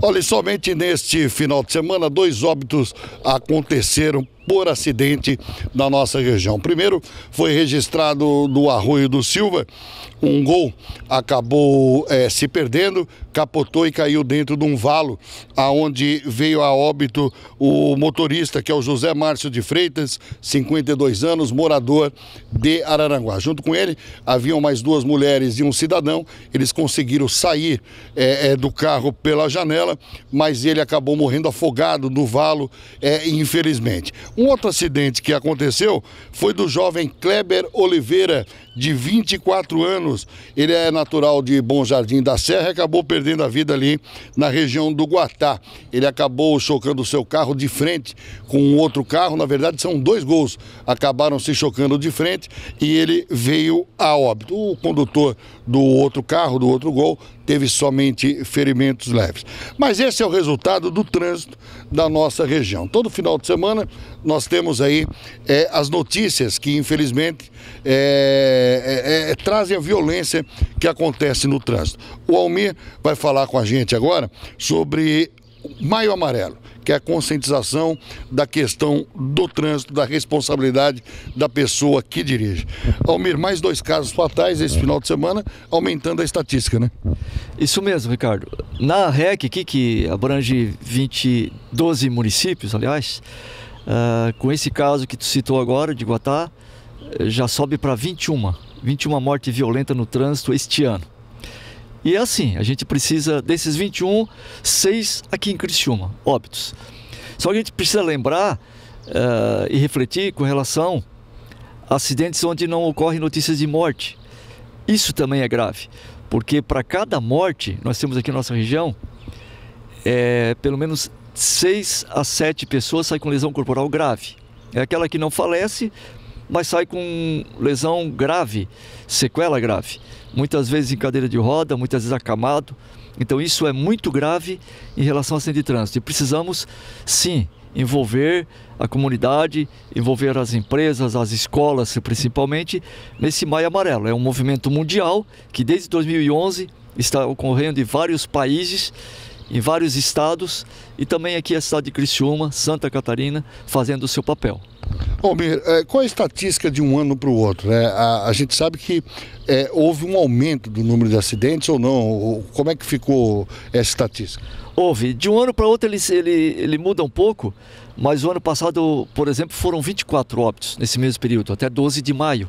Olha, somente neste final de semana, dois óbitos aconteceram por acidente na nossa região. Primeiro foi registrado do Arroio do Silva, um gol acabou é, se perdendo, capotou e caiu dentro de um valo, aonde veio a óbito o motorista, que é o José Márcio de Freitas, 52 anos, morador de Araranguá. Junto com ele haviam mais duas mulheres e um cidadão. Eles conseguiram sair é, é, do carro pela janela, mas ele acabou morrendo afogado no valo, é, infelizmente. Um outro acidente que aconteceu foi do jovem Kleber Oliveira, de 24 anos. Ele é natural de Bom Jardim da Serra e acabou perdendo a vida ali na região do Guatá. Ele acabou chocando o seu carro de frente com um outro carro. Na verdade, são dois gols. Acabaram se chocando de frente e ele veio a óbito. O condutor do outro carro, do outro gol, teve somente ferimentos leves. Mas esse é o resultado do trânsito da nossa região. Todo final de semana nós temos aí é, as notícias que, infelizmente, é, é, é trazem a violência que acontece no trânsito. O Almir vai falar com a gente agora sobre Maio Amarelo, que é a conscientização da questão do trânsito, da responsabilidade da pessoa que dirige. Almir, mais dois casos fatais esse final de semana, aumentando a estatística, né? Isso mesmo, Ricardo. Na REC aqui, que abrange 20, 12 municípios, aliás, uh, com esse caso que tu citou agora, de Guatá, já sobe para 21. 21 mortes violentas no trânsito este ano. E é assim, a gente precisa desses 21, 6 aqui em Criciúma, óbitos. Só que a gente precisa lembrar uh, e refletir com relação a acidentes onde não ocorrem notícias de morte. Isso também é grave, porque para cada morte, nós temos aqui na nossa região, é, pelo menos 6 a 7 pessoas saem com lesão corporal grave. É aquela que não falece, mas sai com lesão grave, sequela grave. Muitas vezes em cadeira de roda, muitas vezes acamado. Então isso é muito grave em relação ao acidente de trânsito. E precisamos, sim, envolver a comunidade, envolver as empresas, as escolas principalmente, nesse Maio Amarelo. É um movimento mundial que desde 2011 está ocorrendo em vários países, em vários estados e também aqui é a cidade de Criciúma, Santa Catarina, fazendo o seu papel. Almir, é, qual a estatística de um ano para o outro? Né? A, a, gente sabe que é, houve um aumento do número de acidentes ou não? Como é que ficou essa estatística? Houve. De um ano para outro ele, ele, ele muda um pouco, mas o ano passado, por exemplo, foram 24 óbitos nesse mesmo período, até 12 de maio.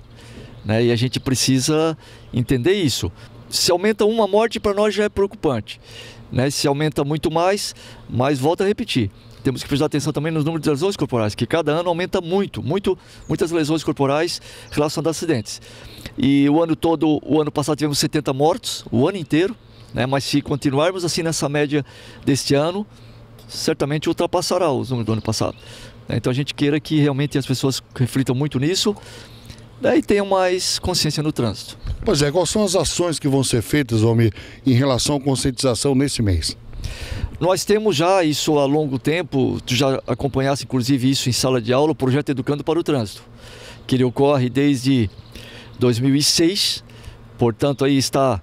Né? E a gente precisa entender isso. Se aumenta uma morte, para nós já é preocupante né, se aumenta muito mais, mas volta a repetir. Temos que prestar atenção também nos números de lesões corporais, que cada ano aumenta muito, muito muitas lesões corporais relacionadas a acidentes. E o ano todo, o ano passado tivemos 70 mortos, o ano inteiro, né, mas se continuarmos assim nessa média deste ano, certamente ultrapassará os números do ano passado. Né? Então a gente queira que realmente as pessoas reflitam muito nisso, daí tenham mais consciência no trânsito. Pois é, quais são as ações que vão ser feitas, homem, em relação à conscientização nesse mês? Nós temos já isso há longo tempo, tu já acompanhasse inclusive isso em sala de aula, o projeto Educando para o Trânsito, que ele ocorre desde 2006, portanto aí está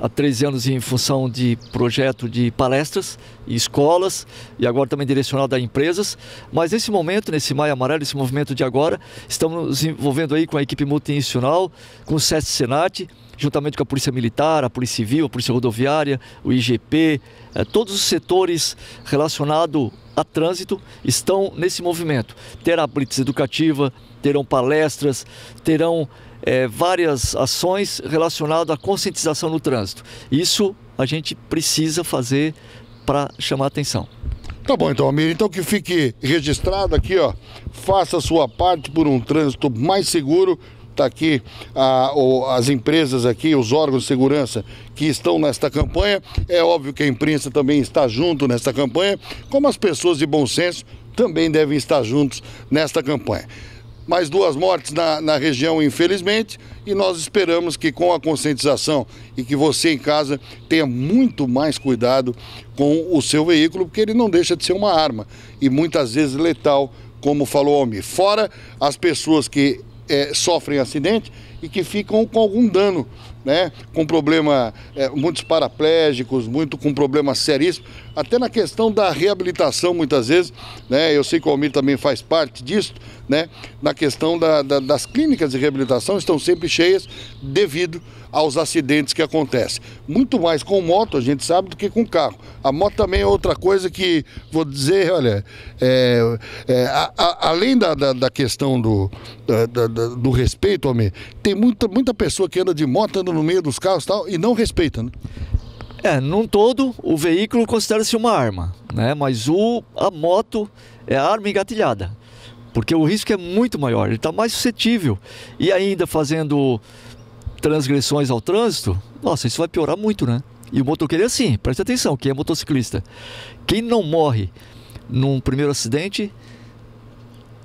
há 13 anos em função de projeto de palestras e escolas e agora também direcionado a empresas. Mas nesse momento, nesse Maio Amarelo, esse movimento de agora, estamos nos envolvendo aí com a equipe multinacional, com o SESC Senat, juntamente com a Polícia Militar, a Polícia Civil, a Polícia Rodoviária, o IGP, eh, todos os setores relacionados a trânsito estão nesse movimento. Terá blitz educativa, terão palestras, terão é, várias ações relacionadas à conscientização no trânsito. Isso a gente precisa fazer para chamar atenção. Tá bom então, Amir. Então que fique registrado aqui, ó. Faça a sua parte por um trânsito mais seguro está aqui a, as empresas aqui, os órgãos de segurança que estão nesta campanha. É óbvio que a imprensa também está junto nesta campanha, como as pessoas de bom senso também devem estar juntos nesta campanha mais duas mortes na, na, região, infelizmente, e nós esperamos que com a conscientização e que você em casa tenha muito mais cuidado com o seu veículo, porque ele não deixa de ser uma arma e muitas vezes letal, como falou o Almir. Fora as pessoas que é, sofrem acidente e que ficam com algum dano, né? Com problema, é, muitos paraplégicos, muito com problemas seríssimos até na questão da reabilitação, muitas vezes, né? Eu sei que o Almir também faz parte disso, né? Na questão da, da, das clínicas de reabilitação estão sempre cheias devido aos acidentes que acontecem. Muito mais com moto, a gente sabe, do que com carro. A moto também é outra coisa que, vou dizer, olha, é, é, a, a, além da, da, da, questão do, da, do respeito, homem, tem muita, muita pessoa que anda de moto, anda no meio dos carros e tal, e não respeita, né? É, num todo, o veículo considera-se uma arma, né? mas o, a moto é arma engatilhada, porque o risco é muito maior, ele está mais suscetível. E ainda fazendo transgressões ao trânsito, nossa, isso vai piorar muito, né? E o motoqueiro é assim, preste atenção, quem é motociclista. Quem não morre num primeiro acidente,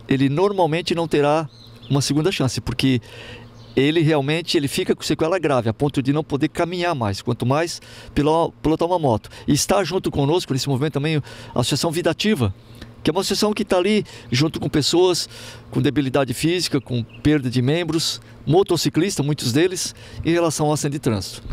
ele normalmente não terá uma segunda chance, porque ele realmente ele fica com sequela grave, a ponto de não poder caminhar mais, quanto mais pilotar uma moto. E está junto conosco nesse momento também a Associação Vida Ativa, que é uma associação que está ali junto com pessoas com debilidade física, com perda de membros, motociclistas, muitos deles, em relação ao acidente de trânsito.